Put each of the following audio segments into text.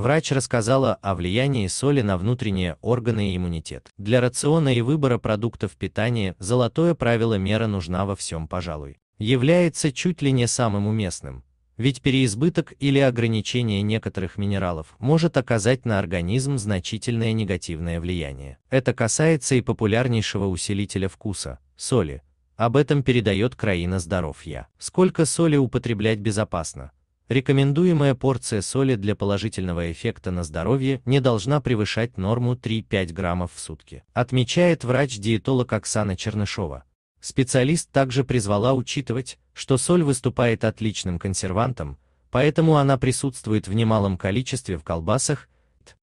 Врач рассказала о влиянии соли на внутренние органы и иммунитет. Для рациона и выбора продуктов питания золотое правило мера нужна во всем, пожалуй. Является чуть ли не самым уместным, ведь переизбыток или ограничение некоторых минералов может оказать на организм значительное негативное влияние. Это касается и популярнейшего усилителя вкуса – соли. Об этом передает «Краина здоровья». Сколько соли употреблять безопасно? Рекомендуемая порция соли для положительного эффекта на здоровье не должна превышать норму 3-5 граммов в сутки, отмечает врач-диетолог Оксана Чернышова. Специалист также призвала учитывать, что соль выступает отличным консервантом, поэтому она присутствует в немалом количестве в колбасах,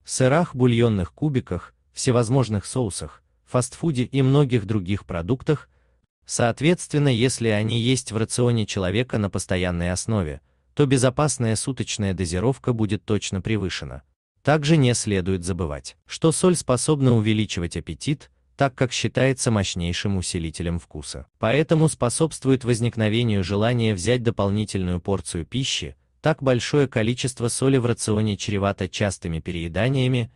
сырах, бульонных кубиках, всевозможных соусах, фастфуде и многих других продуктах, соответственно, если они есть в рационе человека на постоянной основе, то безопасная суточная дозировка будет точно превышена. Также не следует забывать, что соль способна увеличивать аппетит, так как считается мощнейшим усилителем вкуса. Поэтому способствует возникновению желания взять дополнительную порцию пищи, так большое количество соли в рационе чревато частыми перееданиями,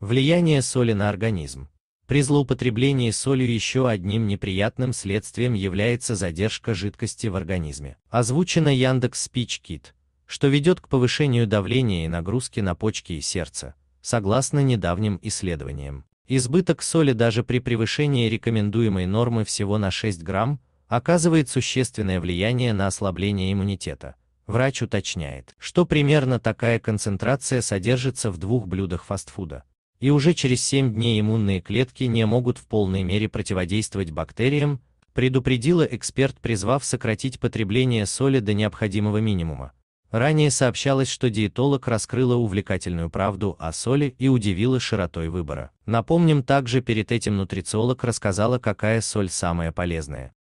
влияние соли на организм. При злоупотреблении солью еще одним неприятным следствием является задержка жидкости в организме. Озвучено Яндекс Speech Kit, что ведет к повышению давления и нагрузки на почки и сердце, согласно недавним исследованиям. Избыток соли даже при превышении рекомендуемой нормы всего на 6 грамм оказывает существенное влияние на ослабление иммунитета. Врач уточняет, что примерно такая концентрация содержится в двух блюдах фастфуда и уже через 7 дней иммунные клетки не могут в полной мере противодействовать бактериям, предупредила эксперт, призвав сократить потребление соли до необходимого минимума. Ранее сообщалось, что диетолог раскрыла увлекательную правду о соли и удивила широтой выбора. Напомним также, перед этим нутрициолог рассказала, какая соль самая полезная.